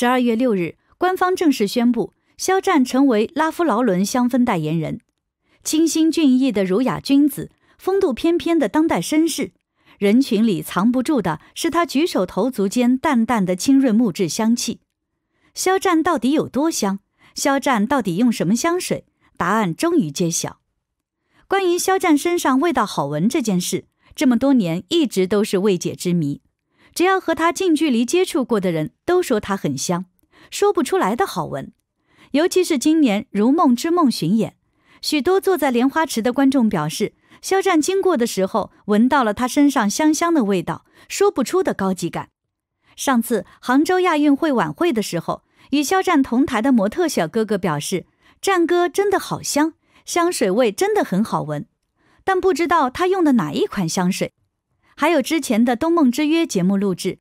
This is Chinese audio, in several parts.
十二月六日，官方正式宣布肖战成为拉夫劳伦香氛代言人。清新俊逸的儒雅君子，风度翩翩的当代绅士，人群里藏不住的是他举手投足间淡淡的清润木质香气。肖战到底有多香？肖战到底用什么香水？答案终于揭晓。关于肖战身上味道好闻这件事，这么多年一直都是未解之谜。只要和他近距离接触过的人都说他很香，说不出来的好闻。尤其是今年《如梦之梦》巡演，许多坐在莲花池的观众表示，肖战经过的时候闻到了他身上香香的味道，说不出的高级感。上次杭州亚运会晚会的时候，与肖战同台的模特小哥哥表示，战哥真的好香，香水味真的很好闻，但不知道他用的哪一款香水。还有之前的《东梦之约》节目录制，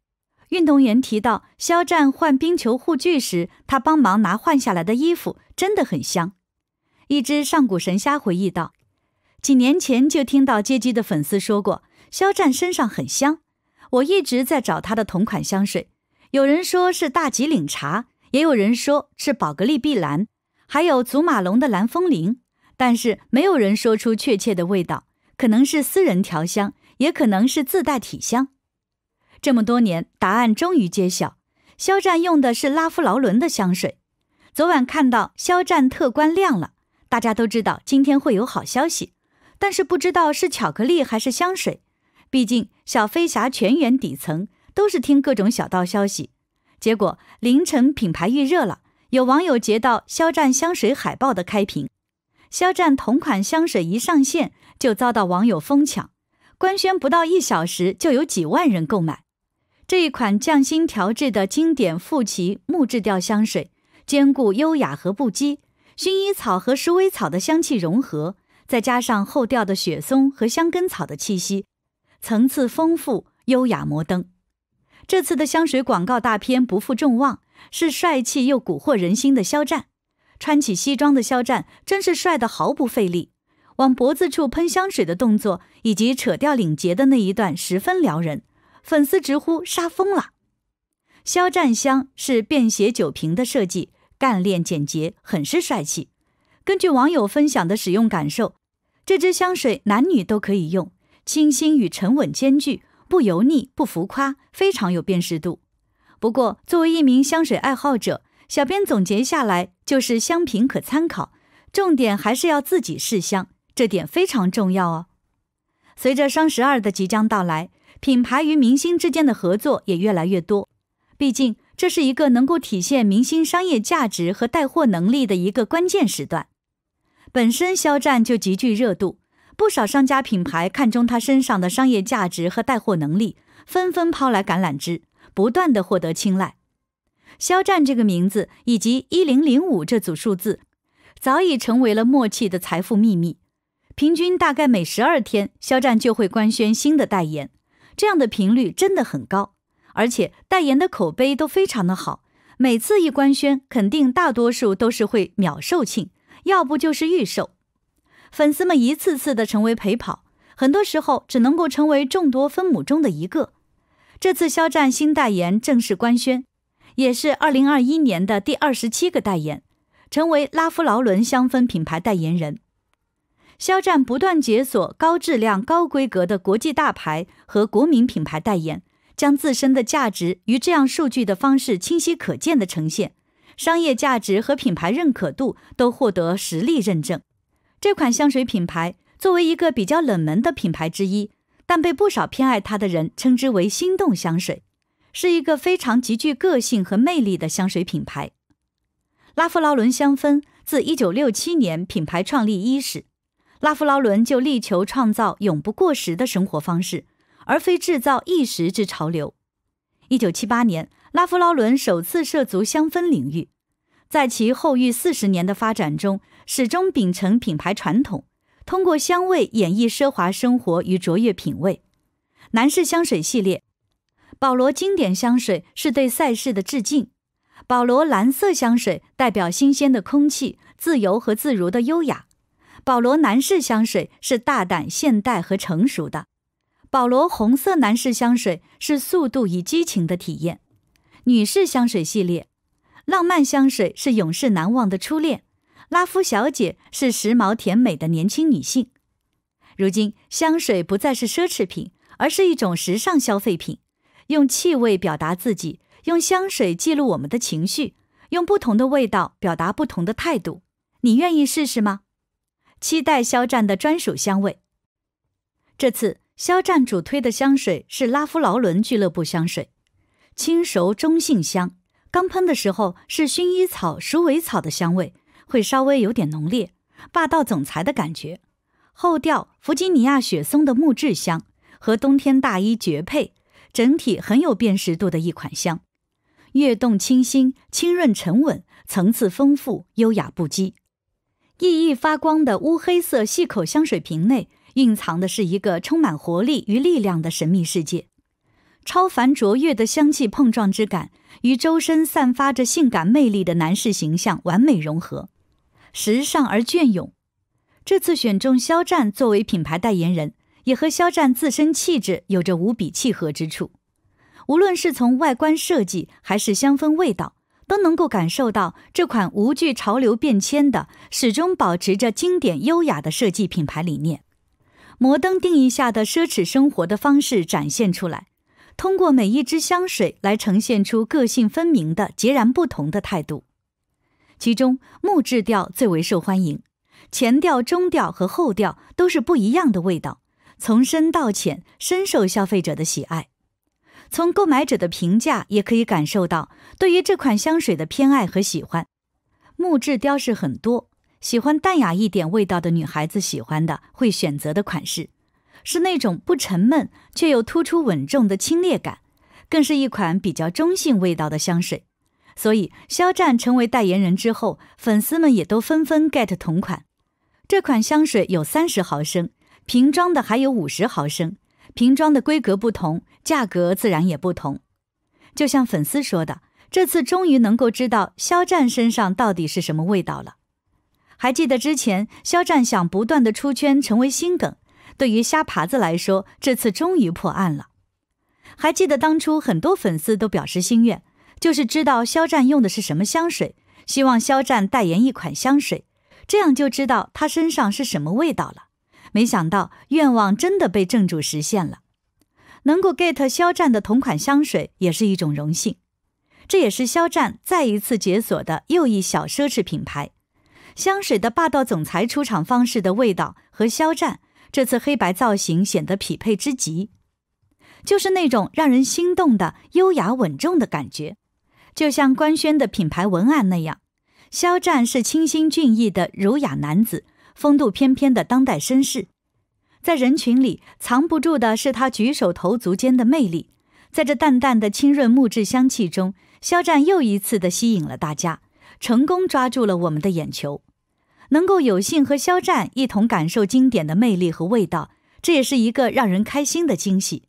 运动员提到肖战换冰球护具时，他帮忙拿换下来的衣服，真的很香。一只上古神虾回忆道：“几年前就听到街机的粉丝说过，肖战身上很香，我一直在找他的同款香水。有人说是大吉岭茶，也有人说是宝格丽碧蓝，还有祖马龙的蓝风铃，但是没有人说出确切的味道，可能是私人调香。”也可能是自带体香，这么多年，答案终于揭晓。肖战用的是拉夫劳伦的香水。昨晚看到肖战特光亮了，大家都知道今天会有好消息，但是不知道是巧克力还是香水。毕竟小飞侠全员底层都是听各种小道消息，结果凌晨品牌预热了，有网友截到肖战香水海报的开屏，肖战同款香水一上线就遭到网友疯抢。官宣不到一小时，就有几万人购买这一款匠心调制的经典馥奇木质调香水，兼顾优雅和不羁。薰衣草和鼠尾草的香气融合，再加上后调的雪松和香根草的气息，层次丰富，优雅摩登。这次的香水广告大片不负众望，是帅气又蛊惑人心的肖战。穿起西装的肖战真是帅得毫不费力。往脖子处喷香水的动作，以及扯掉领结的那一段十分撩人，粉丝直呼杀疯了。肖战香是便携酒瓶的设计，干练简洁，很是帅气。根据网友分享的使用感受，这支香水男女都可以用，清新与沉稳兼具，不油腻不浮夸，非常有辨识度。不过，作为一名香水爱好者，小编总结下来就是香瓶可参考，重点还是要自己试香。这点非常重要哦。随着双十二的即将到来，品牌与明星之间的合作也越来越多。毕竟，这是一个能够体现明星商业价值和带货能力的一个关键时段。本身肖战就极具热度，不少商家品牌看中他身上的商业价值和带货能力，纷纷抛来橄榄枝，不断的获得青睐。肖战这个名字以及一零零五这组数字，早已成为了默契的财富秘密。平均大概每十二天，肖战就会官宣新的代言，这样的频率真的很高，而且代言的口碑都非常的好。每次一官宣，肯定大多数都是会秒售罄，要不就是预售。粉丝们一次次的成为陪跑，很多时候只能够成为众多分母中的一个。这次肖战新代言正式官宣，也是二零二一年的第二十七个代言，成为拉夫劳伦香氛品牌代言人。肖战不断解锁高质量、高规格的国际大牌和国民品牌代言，将自身的价值与这样数据的方式清晰可见的呈现，商业价值和品牌认可度都获得实力认证。这款香水品牌作为一个比较冷门的品牌之一，但被不少偏爱它的人称之为“心动香水”，是一个非常极具个性和魅力的香水品牌。拉夫劳伦香氛自1967年品牌创立伊始。拉夫劳伦就力求创造永不过时的生活方式，而非制造一时之潮流。一九七八年，拉夫劳伦首次涉足香氛领域，在其后逾四十年的发展中，始终秉承品牌传统，通过香味演绎奢华生活与卓越品味。男士香水系列，保罗经典香水是对赛事的致敬；保罗蓝色香水代表新鲜的空气、自由和自如的优雅。保罗男士香水是大胆、现代和成熟的。保罗红色男士香水是速度与激情的体验。女士香水系列，浪漫香水是永世难忘的初恋。拉夫小姐是时髦甜美的年轻女性。如今，香水不再是奢侈品，而是一种时尚消费品。用气味表达自己，用香水记录我们的情绪，用不同的味道表达不同的态度。你愿意试试吗？期待肖战的专属香味。这次肖战主推的香水是拉夫劳伦俱乐部香水，轻熟中性香。刚喷的时候是薰衣草、鼠尾草的香味，会稍微有点浓烈，霸道总裁的感觉。后调弗吉尼亚雪松的木质香，和冬天大衣绝配。整体很有辨识度的一款香，悦动清新，清润沉稳，层次丰富，优雅不羁。熠熠发光的乌黑色细口香水瓶内，蕴藏的是一个充满活力与力量的神秘世界。超凡卓越的香气碰撞之感，与周身散发着性感魅力的男士形象完美融合，时尚而隽永。这次选中肖战作为品牌代言人，也和肖战自身气质有着无比契合之处。无论是从外观设计，还是香氛味道。都能够感受到这款无惧潮流变迁的，始终保持着经典优雅的设计品牌理念，摩登定义下的奢侈生活的方式展现出来。通过每一支香水来呈现出个性分明的截然不同的态度，其中木质调最为受欢迎，前调、中调和后调都是不一样的味道，从深到浅，深受消费者的喜爱。从购买者的评价也可以感受到对于这款香水的偏爱和喜欢。木质雕饰很多，喜欢淡雅一点味道的女孩子喜欢的会选择的款式，是那种不沉闷却又突出稳重的清冽感，更是一款比较中性味道的香水。所以，肖战成为代言人之后，粉丝们也都纷纷 get 同款。这款香水有三十毫升瓶装的，还有五十毫升瓶装的，规格不同。价格自然也不同，就像粉丝说的，这次终于能够知道肖战身上到底是什么味道了。还记得之前肖战想不断的出圈成为心梗，对于虾爬子来说，这次终于破案了。还记得当初很多粉丝都表示心愿，就是知道肖战用的是什么香水，希望肖战代言一款香水，这样就知道他身上是什么味道了。没想到愿望真的被正主实现了。能够 get 肖战的同款香水也是一种荣幸，这也是肖战再一次解锁的又一小奢侈品牌香水的霸道总裁出场方式的味道和肖战这次黑白造型显得匹配之极，就是那种让人心动的优雅稳重的感觉，就像官宣的品牌文案那样，肖战是清新俊逸的儒雅男子，风度翩翩的当代绅士。在人群里藏不住的是他举手投足间的魅力，在这淡淡的清润木质香气中，肖战又一次的吸引了大家，成功抓住了我们的眼球。能够有幸和肖战一同感受经典的魅力和味道，这也是一个让人开心的惊喜。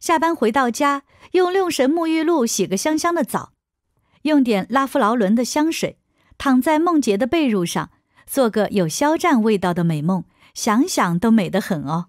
下班回到家，用六神沐浴露洗个香香的澡，用点拉夫劳伦的香水，躺在梦洁的被褥上，做个有肖战味道的美梦。想想都美得很哦。